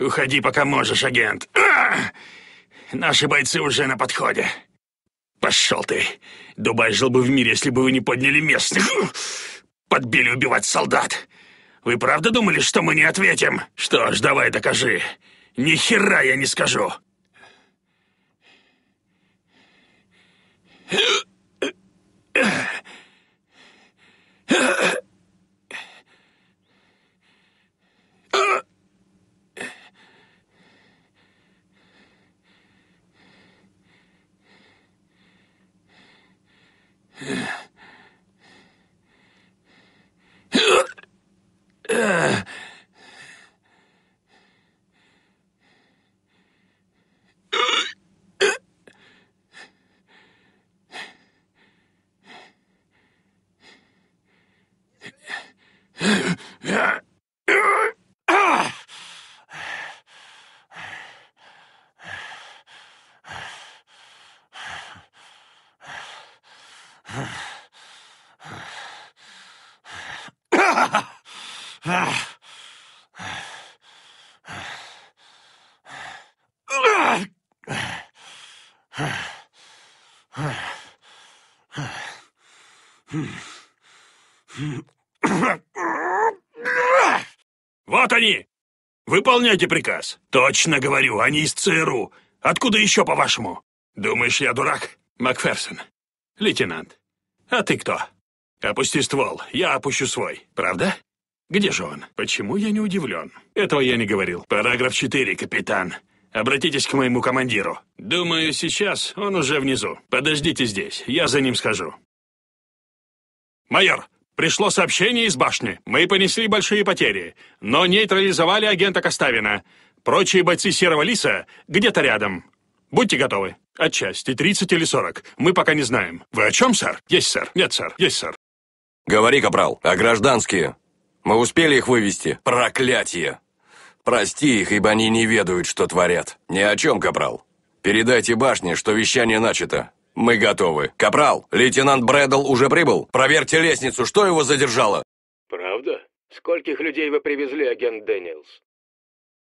Уходи, пока можешь, агент. А! Наши бойцы уже на подходе. Пошел ты. Дубай жил бы в мире, если бы вы не подняли местных. Подбили убивать солдат. Вы правда думали, что мы не ответим? Что ж, давай докажи. Ни хера я не скажу. Huh? Yeah. «Вот они! Выполняйте приказ! Точно говорю, они а из ЦРУ! Откуда еще, по-вашему? Думаешь, я дурак? Макферсон, лейтенант, а ты кто? Опусти ствол, я опущу свой, правда? Где же он? Почему я не удивлен? Этого я не говорил. Параграф 4, капитан. Обратитесь к моему командиру. Думаю, сейчас он уже внизу. Подождите здесь, я за ним схожу. «Майор, пришло сообщение из башни. Мы понесли большие потери, но нейтрализовали агента Коставина. Прочие бойцы Серого Лиса где-то рядом. Будьте готовы. Отчасти 30 или 40. Мы пока не знаем. Вы о чем, сэр? Есть, сэр. Нет, сэр. Есть, сэр. Говори, Капрал, а гражданские? Мы успели их вывести? Проклятие! Прости их, ибо они не ведают, что творят. Ни о чем, Капрал. Передайте башне, что вещание начато. «Мы готовы. Капрал, лейтенант Брэдл уже прибыл. Проверьте лестницу, что его задержало?» «Правда? Скольких людей вы привезли, агент Дэниелс?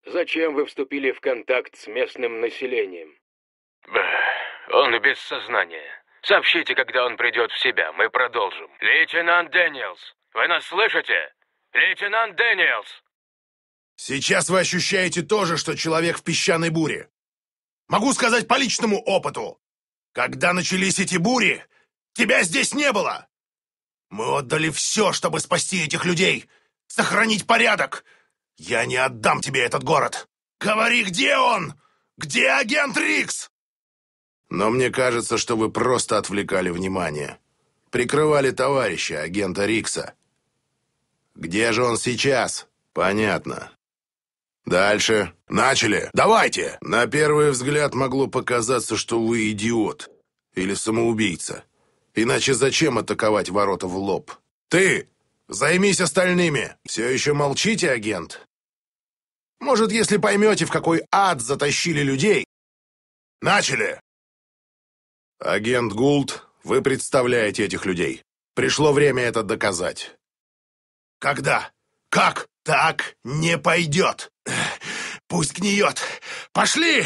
Зачем вы вступили в контакт с местным населением?» «Он без сознания. Сообщите, когда он придет в себя. Мы продолжим. Лейтенант Дэниелс, вы нас слышите? Лейтенант Дэниелс!» «Сейчас вы ощущаете то же, что человек в песчаной буре. Могу сказать по личному опыту. Когда начались эти бури, тебя здесь не было! Мы отдали все, чтобы спасти этих людей, сохранить порядок! Я не отдам тебе этот город! Говори, где он? Где агент Рикс?» «Но мне кажется, что вы просто отвлекали внимание. Прикрывали товарища, агента Рикса. Где же он сейчас? Понятно. «Дальше. Начали. Давайте!» «На первый взгляд могло показаться, что вы идиот. Или самоубийца. Иначе зачем атаковать ворота в лоб? Ты! Займись остальными! Все еще молчите, агент? Может, если поймете, в какой ад затащили людей? Начали!» «Агент Гулд, вы представляете этих людей. Пришло время это доказать». «Когда? Как? Так не пойдет!» Пусть гниет! Пошли!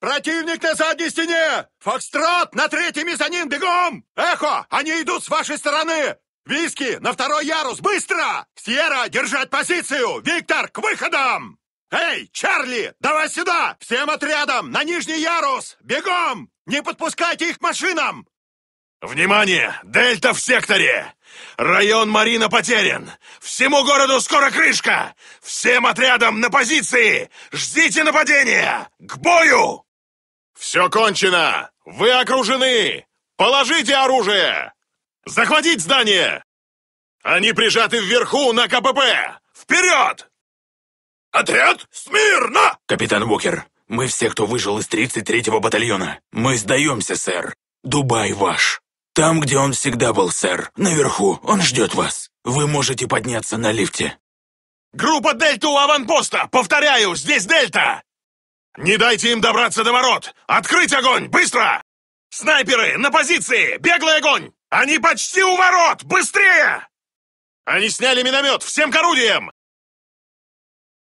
Противник на задней стене! Фокстрот на третьем и за бегом! Эхо, они идут с вашей стороны! Виски, на второй ярус, быстро! Сьерра, держать позицию! Виктор, к выходам! Эй, Чарли, давай сюда! Всем отрядам на нижний ярус! Бегом! Не подпускайте их к машинам! «Внимание! Дельта в секторе! Район Марина потерян! Всему городу скоро крышка! Всем отрядам на позиции! Ждите нападения! К бою!» «Все кончено! Вы окружены! Положите оружие! Захватить здание! Они прижаты вверху на КПП! Вперед!» «Отряд, смирно!» «Капитан Уокер, мы все, кто выжил из 33-го батальона. Мы сдаемся, сэр. Дубай ваш!» «Там, где он всегда был, сэр. Наверху. Он ждет вас. Вы можете подняться на лифте». «Группа Дельта у аванпоста! Повторяю, здесь Дельта!» «Не дайте им добраться до ворот! Открыть огонь! Быстро!» «Снайперы! На позиции! Беглый огонь! Они почти у ворот! Быстрее!» «Они сняли миномет! Всем к орудиям!